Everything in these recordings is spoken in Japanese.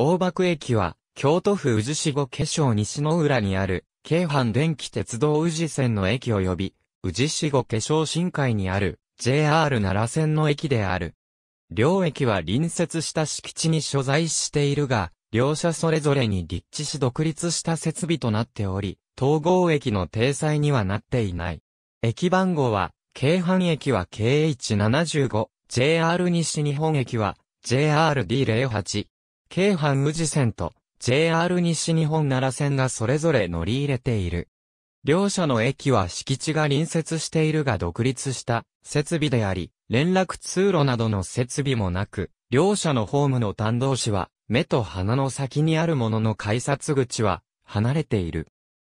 大爆駅は、京都府宇治市後化粧西の浦にある、京阪電気鉄道宇治線の駅及び、宇治市後化粧新海にある、JR 奈良線の駅である。両駅は隣接した敷地に所在しているが、両者それぞれに立地し独立した設備となっており、統合駅の定裁にはなっていない。駅番号は、京阪駅は KH75、JR 西日本駅は JRD08、京阪宇治線と JR 西日本奈良線がそれぞれ乗り入れている。両社の駅は敷地が隣接しているが独立した設備であり、連絡通路などの設備もなく、両社のホームの担当士は目と鼻の先にあるものの改札口は離れている。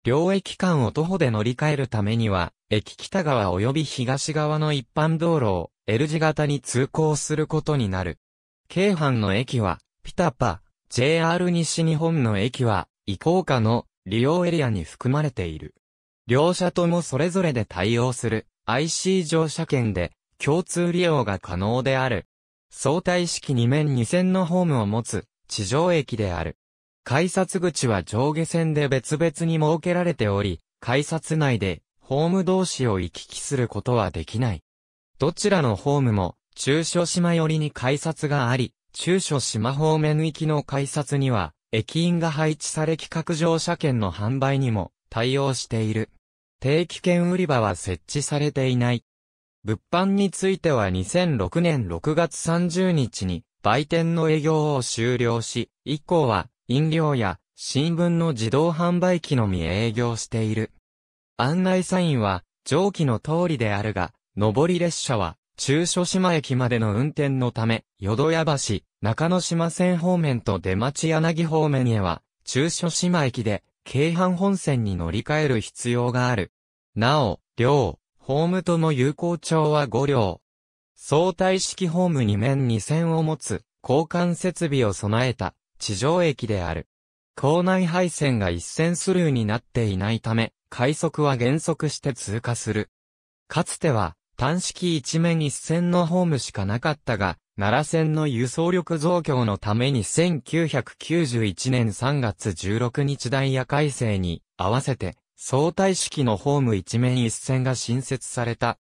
両駅間を徒歩で乗り換えるためには、駅北側及び東側の一般道路を L 字型に通行することになる。京阪の駅はピタパ、JR 西日本の駅は、移行下の利用エリアに含まれている。両社ともそれぞれで対応する IC 乗車券で共通利用が可能である。相対式2面2線のホームを持つ地上駅である。改札口は上下線で別々に設けられており、改札内でホーム同士を行き来することはできない。どちらのホームも中小島寄りに改札があり、中所島方面行きの改札には、駅員が配置され企画乗車券の販売にも対応している。定期券売り場は設置されていない。物販については2006年6月30日に売店の営業を終了し、以降は飲料や新聞の自動販売機のみ営業している。案内サインは上記の通りであるが、上り列車は中所島駅までの運転のため、淀屋橋、中野島線方面と出町柳方面へは、中所島駅で、京阪本線に乗り換える必要がある。なお、両、ホームとの有効調は5両。相対式ホーム2面2線を持つ、交換設備を備えた、地上駅である。校内配線が一線スルーになっていないため、快速は減速して通過する。かつては、単式一面一線のホームしかなかったが、奈良線の輸送力増強のために1991年3月16日ダイヤ改正に合わせて相対式のホーム一面一線が新設された。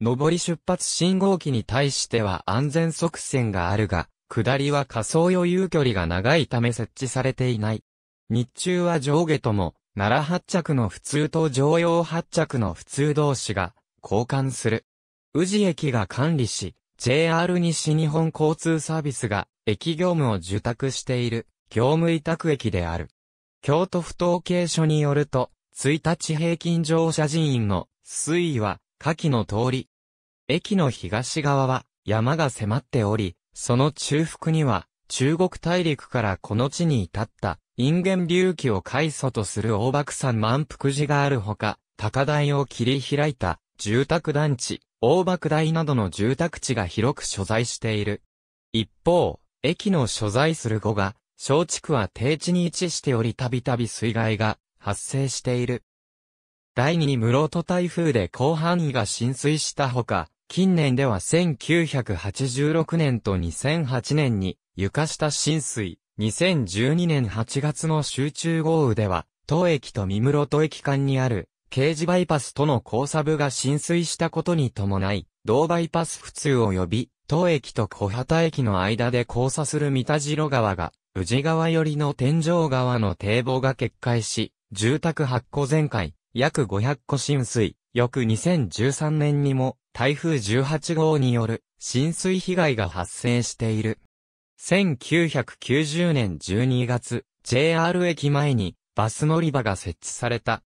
上り出発信号機に対しては安全側線があるが、下りは仮想余裕距離が長いため設置されていない。日中は上下とも、奈良発着の普通と常用発着の普通同士が交換する。宇治駅が管理し、JR 西日本交通サービスが駅業務を受託している業務委託駅である。京都府統計所によると、1日平均乗車人員の推移は下記の通り。駅の東側は山が迫っており、その中腹には中国大陸からこの地に至った人間隆起を開祖とする大爆山満腹寺があるほか、高台を切り開いた住宅団地、大爆台などの住宅地が広く所在している。一方、駅の所在する後が、小地区は低地に位置しておりたびたび水害が発生している。第二に室戸台風で広範囲が浸水したほか、近年では1986年と2008年に床下浸水、2012年8月の集中豪雨では、当駅と三室戸駅間にある刑事バイパスとの交差部が浸水したことに伴い、同バイパス普通及び、当駅と小畑駅の間で交差する三田城川が、宇治川寄りの天井川の堤防が決壊し、住宅8戸全壊、約500個浸水、翌2013年にも、台風18号による浸水被害が発生している。1990年12月、JR 駅前にバス乗り場が設置された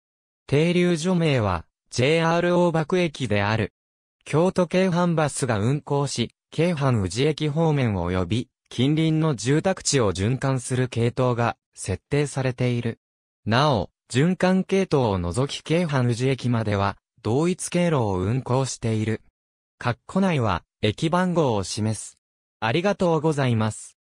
停留所名は JR 大爆駅である。京都京阪バスが運行し、京阪宇治駅方面及び近隣の住宅地を循環する系統が設定されている。なお、循環系統を除き京阪宇治駅までは同一経路を運行している。括弧内は駅番号を示す。ありがとうございます。